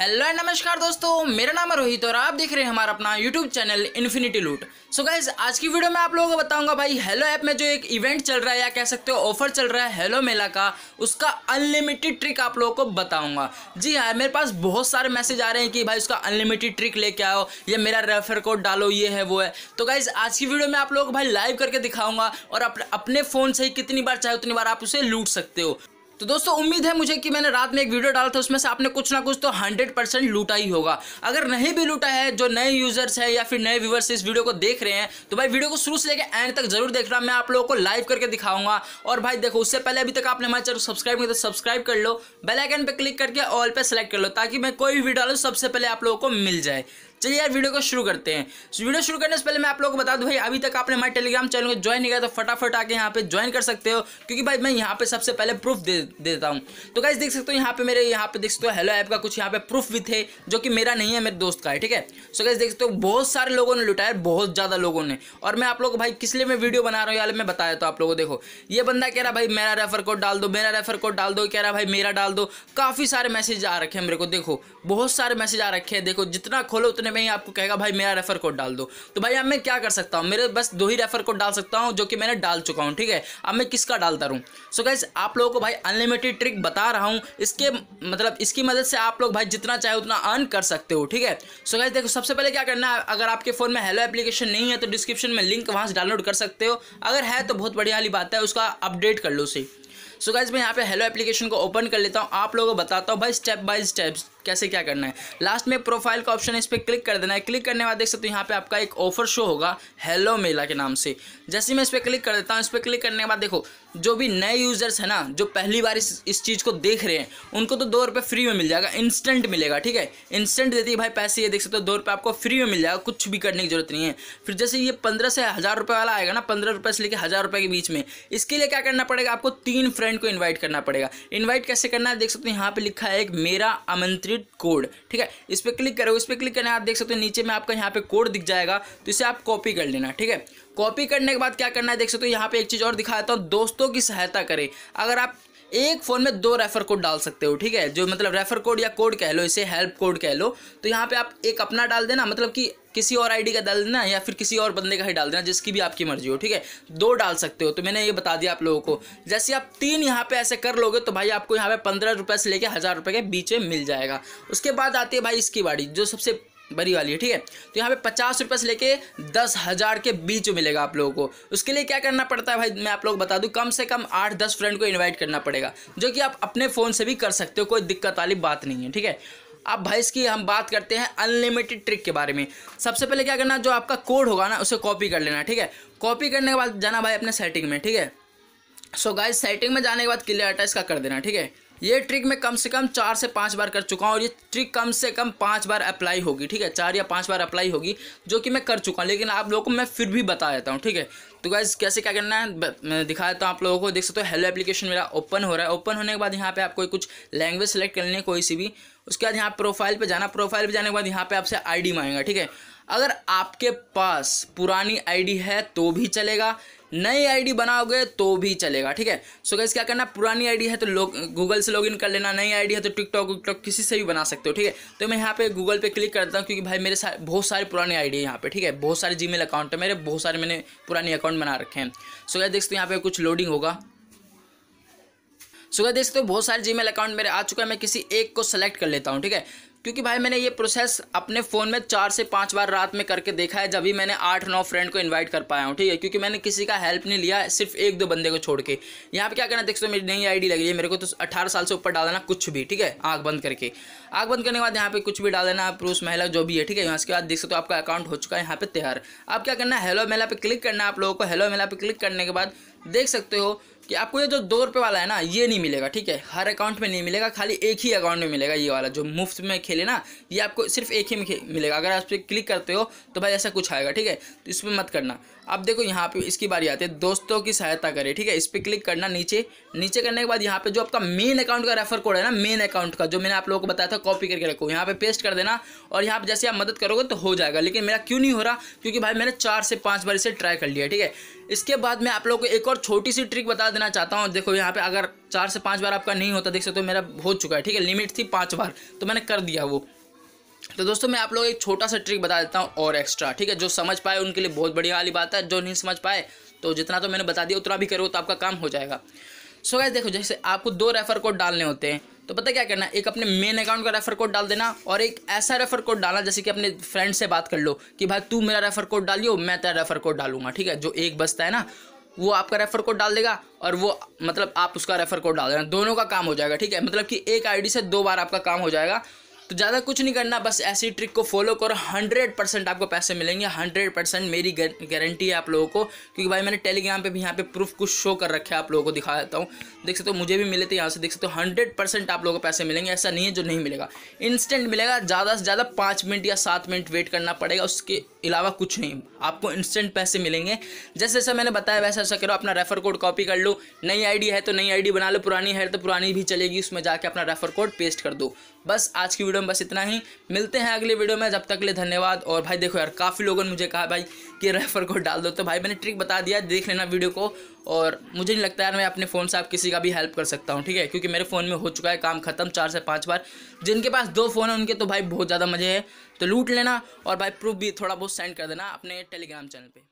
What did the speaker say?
hello and नमस्कार दोस्तों मेरा नाम है रोहित और आप देख रहे हैं हमारा अपना यूट्यूब चैनल इन्फिनिटी लूट सो गाइज आज की वीडियो में आप लोगों को बताऊंगा भाई हेलो ऐप में जो एक इवेंट चल रहा है या कह सकते हो ऑफर चल रहा है हेलो मेला का उसका अनलिमिटेड ट्रिक आप लोगों को बताऊंगा जी हाँ मेरे पास बहुत सारे मैसेज आ रहे हैं कि भाई उसका अनलिमिटेड ट्रिक लेके आओ या मेरा रेफर कोड डालो ये है वो है तो गाइज आज की वीडियो में आप लोगों को भाई लाइव करके दिखाऊंगा और अपने फ़ोन से ही कितनी बार चाहे उतनी बार आप उसे लूट सकते हो तो दोस्तों उम्मीद है मुझे कि मैंने रात में एक वीडियो डाला था उसमें से आपने कुछ ना कुछ तो हंड्रेड परसेंट लूटा ही होगा अगर नहीं भी लूटा है जो नए यूजर्स है या फिर नए व्यूवर्स इस वीडियो को देख रहे हैं तो भाई वीडियो को शुरू से लेकर एंड तक जरूर देख रहा मैं आप लोगों को लाइव करके दिखाऊंगा और भाई देखो उससे पहले अभी तक आपने हमारे चैनल सब्सक्राइब किया तो सब्सक्राइब कर लो बेलाइकन पर क्लिक करके ऑल पर सेलेक्ट कर लो ताकि मैं कोई भी वीडियो डालू सबसे पहले आप लोगों को मिल जाए चलिए यार वीडियो को शुरू करते हैं वीडियो शुरू करने से पहले मैं आप लोगों को बता दूं भाई अभी तक आपने हमारे टेलीग्राम चैनल को ज्वाइन नहीं किया तो फटाफट आके यहाँ पे ज्वाइन कर सकते हो क्योंकि भाई मैं यहाँ पे सबसे पहले प्रूफ दे देता हूँ तो गाइज देख सकते हो यहाँ पे मेरे यहाँ पे देख सकते हो हेलो ऐप का कुछ यहाँ पे प्रूफ भी थे जो कि मेरा नहीं है मेरे दोस्त का है ठीक है सो गाइज देख सकते हो बहुत सारे लोगों ने लुटाया बहुत ज़्यादा लोगों ने और मैं आप लोग भाई किस लिए मैं वीडियो बना रहा हूँ यार मैं बताया तो आप लोगों को देखो ये बंदा कह रहा भाई मेरा रेफर कोड डाल दो मेरा रेफर कोड डाल दो कह रहा भाई मेरा डाल दो काफ़ी सारे मैसेज आ रखे हैं मेरे को देखो बहुत सारे मैसेज आ रखे हैं देखो जितना खोलो उतने अपने में ही आपको कहेगा भाई मेरा रेफर कोड डाल दो तो भाई अब मैं क्या कर सकता हूँ मेरे बस दो ही रेफर कोड डाल सकता हूँ जो कि मैंने डाल चुका हूँ ठीक है अब मैं किसका डालता रहूँ सो गैस आप लोगों को भाई अनलिमिटेड ट्रिक बता रहा हूँ इसके मतलब इसकी मदद से आप लोग भाई जितना चाहे उतना अर्न कर सकते हो ठीक है सो गैस देखो सबसे पहले क्या करना है अगर आपके फ़ोन में हेलो एप्लीकेशन नहीं है तो डिस्क्रिप्शन में लिंक वहाँ से डाउनलोड कर सकते हो अगर है तो बहुत बढ़िया वाली बात है उसका अपडेट कर लो उसे सो so गाइज मैं यहाँ पे हेलो एप्लीकेशन को ओपन कर लेता हूँ आप लोगों को बताता हूँ भाई स्टेप बाय स्टेप कैसे क्या करना है लास्ट में प्रोफाइल का ऑप्शन है इस पर क्लिक कर देना है क्लिक करने के बाद देख सकते हो यहाँ पे आपका एक ऑफर शो होगा हेलो मेला के नाम से जैसे मैं इस पर क्लिक कर देता हूँ इस पर क्लिक करने के बाद देखो जो भी नए यूजर्स हैं ना जो पहली बार इस इस चीज़ को देख रहे हैं उनको तो दो रुपये फ्री में मिल जाएगा इंस्टेंट मिलेगा ठीक है इंस्टेंट देती है भाई पैसे ये देख सकते हो दो रुपये आपको फ्री में मिल जाएगा कुछ भी करने की जरूरत नहीं है फिर जैसे ये पंद्रह से हज़ार रुपये वाला आएगा ना पंद्रह रुपये से लेकर हज़ार रुपये के बीच में इसके लिए क्या करना पड़ेगा आपको तीन फ्रेंड को इन्वाइट करना पड़ेगा इन्वाइट कैसे करना है देख सकते हो यहाँ पर लिखा है एक मेरा आमंत्रित थ्री कोड ठीक है इस पर क्लिक करो इस पर क्लिक करने आप देख सकते हो नीचे में आपका यहाँ पे कोड दिख जाएगा तो इसे आप कॉपी कर लेना ठीक है कॉपी करने के बाद क्या करना है देख सकते हो यहाँ पे एक चीज़ और दिखा देता हूँ दोस्तों की सहायता करें अगर आप एक फ़ोन में दो रेफर कोड डाल सकते हो ठीक है जो मतलब रेफर कोड या कोड कह लो इसे हेल्प कोड कह लो तो यहाँ पे आप एक अपना डाल देना मतलब कि किसी और आईडी का डाल देना या फिर किसी और बंदे का ही डाल देना जिसकी भी आपकी मर्जी हो ठीक है दो डाल सकते हो तो मैंने ये बता दिया आप लोगों को जैसे आप तीन यहाँ पे ऐसे कर लोगे तो भाई आपको यहाँ पे पंद्रह रुपये से लेकर हज़ार रुपये के बीच में मिल जाएगा उसके बाद आती है भाई इसकी बाड़ी जो सबसे बड़ी वाली है ठीक है तो यहाँ पे पचास रुपये से लेके दस हज़ार के बीच मिलेगा आप लोगों को उसके लिए क्या करना पड़ता है भाई मैं आप लोग बता दूँ कम से कम आठ दस फ्रेंड को इन्वाइट करना पड़ेगा जो कि आप अपने फ़ोन से भी कर सकते हो कोई दिक्कत वाली बात नहीं है ठीक है अब भाई इसकी हम बात करते हैं अनलिमिटेड ट्रिक के बारे में सबसे पहले क्या करना जो आपका कोड होगा ना उसे कॉपी कर लेना ठीक है कॉपी करने के बाद जाना भाई अपने सेटिंग में ठीक है सो गाइस सेटिंग में जाने के बाद क्लियर डाटा इसका कर देना ठीक है ये ट्रिक मैं कम से कम चार से पाँच बार कर चुका हूँ और ये ट्रिक कम से कम पाँच बार अप्लाई होगी ठीक है चार या पाँच बार अप्लाई होगी जो कि मैं कर चुका हूँ लेकिन आप लोगों को मैं फिर भी बता देता हूँ ठीक है तो गैस कैसे क्या करना है दिखा देता हूँ आप लोगों को देख सकते हो हेलो एप्लीकेशन मेरा ओपन हो रहा है ओपन होने के बाद यहाँ पे आपको कुछ लैंग्वेज सेलेक्ट करनी है कोई सी भी उसके बाद यहाँ प्रोफाइल पे जाना प्रोफाइल पे जाने के बाद यहाँ पे आपसे आईडी मांगेगा ठीक है अगर आपके पास पुरानी आईडी है तो भी चलेगा नई आईडी बनाओगे तो भी चलेगा ठीक है सो गैस क्या करना पुरानी आईडी है तो लोग गूगल से लॉगिन कर लेना नई आईडी है तो टिकटॉक विकटॉक किसी से भी बना सकते हो ठीक है तो मैं यहाँ पे गूगल पे क्लिक करता हूँ क्योंकि भाई मेरे साथ बहुत सारे पुराने आईडी है यहाँ पे ठीक है बहुत सारे जीमेल अकाउंट है मेरे बहुत सारे मैंने पुराने अकाउंट बना रखे हैं सो गैस देखते हो यहाँ पे कुछ लोडिंग होगा सो गैस देखते हो बहुत सारे जी अकाउंट मेरे आ चुका है मैं किसी एक को सेलेक्ट कर लेता हूँ ठीक है क्योंकि भाई मैंने ये प्रोसेस अपने फ़ोन में चार से पाँच बार रात में करके देखा है जब भी मैंने आठ नौ फ्रेंड को इनवाइट कर पाया हूँ ठीक है क्योंकि मैंने किसी का हेल्प नहीं लिया सिर्फ एक दो बंदे को छोड़ के यहाँ पे क्या करना देख सो मेरी नई आईडी लगी है मेरे को तो अठारह साल से ऊपर डाल देना कुछ भी ठीक है आँख बंद करके आँख बंद करने के बाद यहाँ पे कुछ भी डाल देना पुरुष महिला जो भी है ठीक है यहाँ उसके बाद देख सकते हो आपका अकाउंट हो चुका है यहाँ पे तैयार आप क्या करना है मेला पर क्लिक करना आप लोगों को हेलो मेला पर क्लिक करने के बाद देख सकते हो कि आपको ये जो दो रुपये वाला है ना ये नहीं मिलेगा ठीक है हर अकाउंट में नहीं मिलेगा खाली एक ही अकाउंट में मिलेगा ये वाला जो मुफ्त में खेले ना ये आपको सिर्फ एक ही में मिलेगा अगर आप इस पर क्लिक करते हो तो भाई ऐसा कुछ आएगा ठीक है तो इस पर मत करना अब देखो यहाँ पे इसकी बारी आती है दोस्तों की सहायता करें ठीक है इस पर क्लिक करना नीचे नीचे करने के बाद यहाँ पर जो आपका मेन अकाउंट का रेफर कोड है ना मेन अकाउंट का जो मैंने आप लोगों को बताया था कॉपी करके रखो यहाँ पर पेस्ट कर देना और यहाँ पर जैसे आप मदद करोगे तो हो जाएगा लेकिन मेरा क्यों नहीं हो रहा क्योंकि भाई मैंने चार से पाँच बार इसे ट्राई कर लिया ठीक है इसके बाद मैं आप लोग को एक और छोटी सी ट्रिक बता देना चाहता हूँ देखो यहाँ पे अगर चार से पाँच बार आपका नहीं होता देख सकते हो तो मेरा हो चुका है ठीक है लिमिट थी पाँच बार तो मैंने कर दिया वो तो दोस्तों मैं आप लोग एक छोटा सा ट्रिक बता देता हूँ और एक्स्ट्रा ठीक है जो समझ पाए उनके लिए बहुत बढ़िया वाली बात है जो नहीं समझ पाए तो जितना तो मैंने बता दिया उतना भी करो तो आपका काम हो जाएगा सो so गैस देखो जैसे आपको दो रेफर कोड डालने होते हैं तो पता क्या करना एक अपने मेन अकाउंट का रेफर कोड डाल देना और एक ऐसा रेफर कोड डालना जैसे कि अपने फ्रेंड से बात कर लो कि भाई तू मेरा रेफर कोड डालियो मैं तेरा रेफर कोड डालूंगा ठीक है जो एक बसता है ना वो आपका रेफर कोड डाल देगा और वो मतलब आप उसका रेफर कोड डाल देना दोनों का काम हो जाएगा ठीक है मतलब कि एक आईडी से दो बार आपका काम हो जाएगा तो ज़्यादा कुछ नहीं करना बस ऐसी ट्रिक को फॉलो करो हंड्रेड परसेंट आपको पैसे मिलेंगे हंड्रेड परसेंट मेरी गारंटी है आप लोगों को क्योंकि भाई मैंने टेलीग्राम पे भी यहाँ पे प्रूफ कुछ शो कर रखा है आप लोगों को दिखा देता हूँ देख सकते हो तो मुझे भी मिले थे यहाँ से देख सकते हो हंड्रेड परसेंट आप लोगों को पैसे मिलेंगे ऐसा नहीं है जो नहीं मिलेगा इंस्टेंट मिलेगा ज़्यादा से ज़्यादा पाँच मिनट या सात मिनट वेट करना पड़ेगा उसके अलावा कुछ नहीं आपको इंस्टेंट पैसे मिलेंगे जैसे जैसा मैंने बताया वैसा वैसा करो अपना रेफर कोड कॉपी कर लो नई आईडी है तो नई आईडी बना लो पुरानी है तो पुरानी भी चलेगी उसमें जाके अपना रेफर कोड पेस्ट कर दो बस आज की वीडियो वीडियो में बस इतना ही मिलते हैं अगले वीडियो में जब तक लिए धन्यवाद और भाई देखो यार काफ़ी लोगों ने मुझे कहा भाई कि रेफर कोड डाल दो तो भाई मैंने ट्रिक बता दिया देख लेना वीडियो को और मुझे नहीं लगता यार मैं अपने फ़ोन से आप किसी का भी हेल्प कर सकता हूँ ठीक है क्योंकि मेरे फ़ोन में हो चुका है काम ख़त्म चार से पाँच बार जिनके पास दो फ़ोन हैं उनके तो भाई बहुत ज़्यादा मज़े है तो लूट लेना और भाई प्रूफ भी थोड़ा बहुत सेंड कर देना अपने टेलीग्राम चैनल पर